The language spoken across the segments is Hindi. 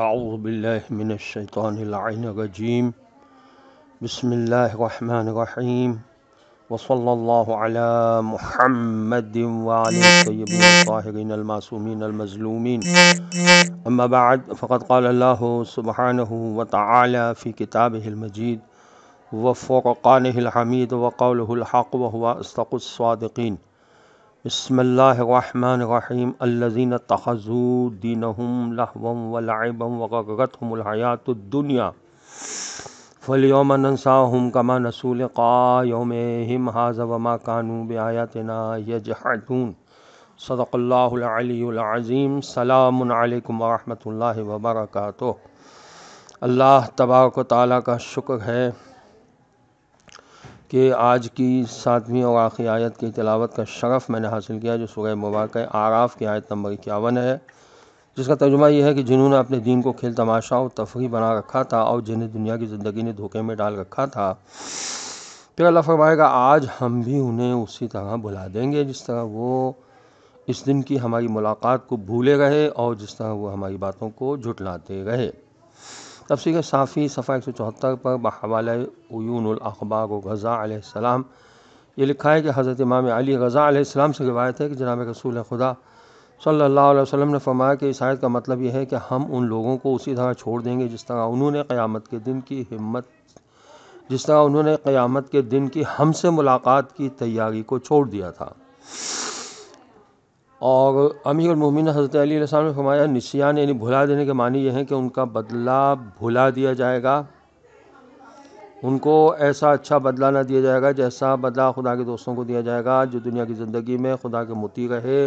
أعوذ بالله من الشيطان اللعين الرجيم بسم الله الرحمن الرحيم وصلى الله على محمد وعلى الطيبين الطاهرين المعصومين المظلومين أما بعد فقد قال الله سبحانه وتعالى في كتابه المجيد وفرقانه الحميد وقوله الحق وهو أصدق الصادقين बसमीम अल्लाजीन तखज़ुद्दीन वलाबम वगतमहयातुनिया फलियोम नसाहम कमा नसूल कायोम हिम हाज वमा कानूब आयातना सदक़ल्लाज़ीम सलामकम वरहमल वबरक अल्लाह तबारक ताली का शुक्र है कि आज की सातवीं और आखिरी आयत की तलावत का शरफ़ मैंने हासिल किया जो सुबह मुबारक आराफ़ की आयत नंबर इक्यावन है जिसका तर्जुमा यह है कि जिन्होंने अपने दीन को खेल तमाशा और तफरी बना रखा था और जिन्हें दुनिया की ज़िंदगी ने धोखे में डाल रखा था फिर अल्लाह फरमाएगा आज हम भी उन्हें उसी तरह बुला देंगे जिस तरह वो इस दिन की हमारी मुलाकात को भूले रहे और जिस तरह वो हमारी बातों को झुटलाते रहे तफसीर साफ़ी सफ़ा एक सौ चौहत्तर पर बहवाल को गज़ा ये लिखा है कि हज़रत इमाम अली गज़ा से रिवायत है कि जनाब रसूल खुदा सल्ला वसम ने फरमाया कि इस आयत का मतलब यह है कि हम उन लोगों को उसी तरह छोड़ देंगे जिस तरह उन्होंने क़्यामत के दिन की हिम्मत जिस तरह उन्होंने क़्यामत के दिन की हमसे मुलाकात की तैयारी को छोड़ दिया था और अमीर मोमिन हज़रत अली ने फरमाया निशियान यानी भुला देने के मानी ये हैं कि उनका बदला भुला दिया जाएगा उनको ऐसा अच्छा बदला ना दिया जाएगा जैसा बदला खुदा के दोस्तों को दिया जाएगा जो दुनिया की ज़िंदगी में खुदा के मुती रहे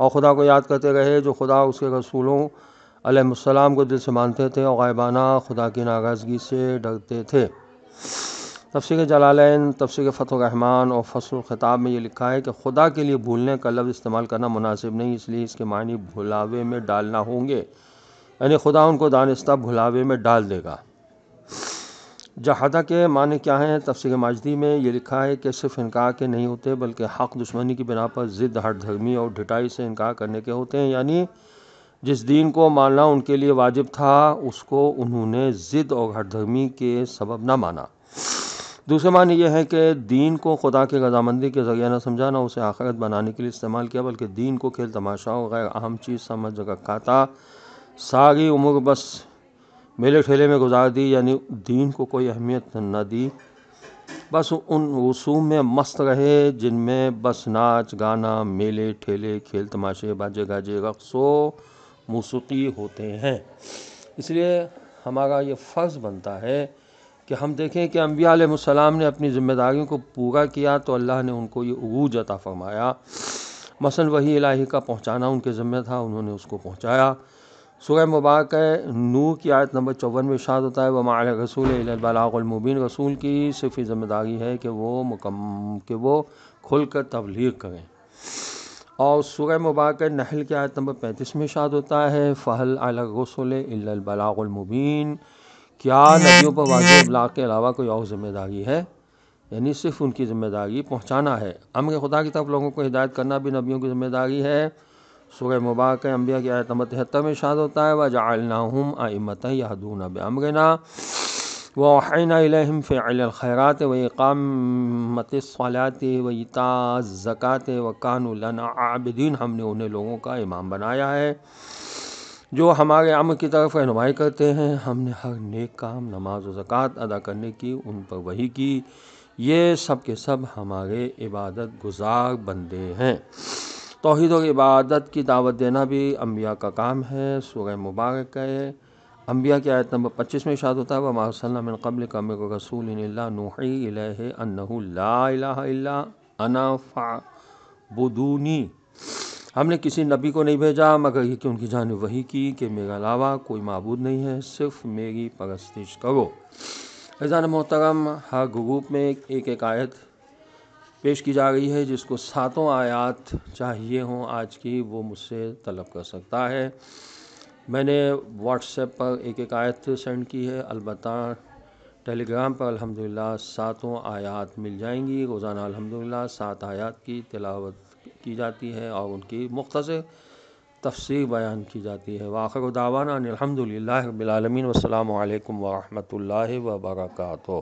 और ख़ुदा को याद करते रहे जो खुदा उसके रसूलों अलैहिस्सलाम को दिल से मानते थे और गायबाना खुदा की नाराज़गी से डरते थे तफसीर जलालैन फ़तः रहमान और फसल ख़िताब में ये लिखा है कि खुदा के लिए भूलने का लफ्ज़ इस्तेमाल करना मुनासिब नहीं इसलिए इसके मानी भुलावे में डालना होंगे यानी खुदा उनको दानस्ता भुलावे में डाल देगा जहादा के माने क्या हैं तफसर माजदी में ये लिखा है कि सिर्फ इनकार के नहीं होते बल्कि हक़ दुश्मनी की बिना पर ज़िद्द हर धर्मी और ढिटाई से इनकार करने के होते हैं यानी जिस दीन को मानना उनके लिए वाजिब था उसको उन्होंने ज़िद्द और हर धर्मी के सबब ना माना दूसरा मान ये है कि दीन को खुदा के रजामंदी के ज़रिया न समझाना उसे आखिरत बनाने के लिए इस्तेमाल किया बल्कि दीन को खेल तमाशा और गैर अहम चीज़ समझ जगह खाता सारी उम्र बस मेले ठेले में गुजार दी यानी दीन को कोई अहमियत न दी बस उन रसूम में मस्त रहे जिनमें बस नाच गाना मेले ठेले खेल तमाशे बाजे गाजे रक्सो मौसीकी होते हैं इसलिए हमारा ये फ़र्ज़ बनता है कि हम देखें कि अम्बिया आलम ने अपनी ज़िम्मेदारियों को पूरा किया तो अल्लाह ने उनको ये अरूज अता फ़रमाया मसल वही इलाही का पहुँचाना उनके ज़िम्मे था उन्होंने उसको पहुँचाया सुबह मुबारक नू की आयत नंबर चौवन में शाद होता है वमाल रसूल बलागुलमुबीन रसूल की सिर्फ ज़िम्मेदारी है कि वो मकम कि वो खुल कर तबलीग करें और सुबह मुबारक नहल की आयत नंबर पैंतीस में शाद होता है फ़हल रसूल बलागुलमुबीन क्या नबियों पर वाज अबलाग के अलावा कोई और ज़िम्मेदारी है यानी सिर्फ उनकी ज़िम्मेदारी पहुँचाना है अमर खुदा की तरफ लोगों को हिदायत करना भी नबियों की ज़िम्मेदारी है सुबह मुबारक अम्बिया की आयत नंबर तिहत्तर में शाद होता है व जालनाहम आमत यहदून अब अमरना वाहम फ़ैलखैरत व इकामतलात व इता ज़क़ात व कानून आबदीन हमने उन्हें लोगों का इमाम बनाया है जो हमारे अम की तरफ रहनुमाई करते हैं हमने हर नेक काम नमाज और ज़क़़त अदा करने की उन पर वही की ये सब के सब हमारे इबादत गुज़ार बंदे हैं तोहद और इबादत की दावत देना भी अम्बिया का काम है सूर्य मुबारक है अम्बिया की आयत नंबर पच्चीस में इशाद होता है वमासलम कबल कम रसूल नूही अनहू ला अना फ़ा बुदूनी हमने किसी नबी को नहीं भेजा मगर ये कि उनकी जान वही की कि मेरे अलावा कोई मबूद नहीं है सिर्फ मेरी परस्तिश करो रजान मोहतरम हर ग्रुप में एक एक आयत पेश की जा रही है जिसको सातों आयात चाहिए हों आज की वो मुझसे तलब कर सकता है मैंने व्हाट्सएप पर एक एक आयत सेंड की है अलबत् टेलीग्राम पर अल्हम्दुलिल्लाह सातों आयात मिल जाएंगी रोज़ाना अल्हम्दुलिल्लाह सात आयात की तिलावत की जाती है और उनकी मुख्तर तफसी बयान की जाती है वाखर दावाना अलहमदिल्ला वसलम वरहमल वर्का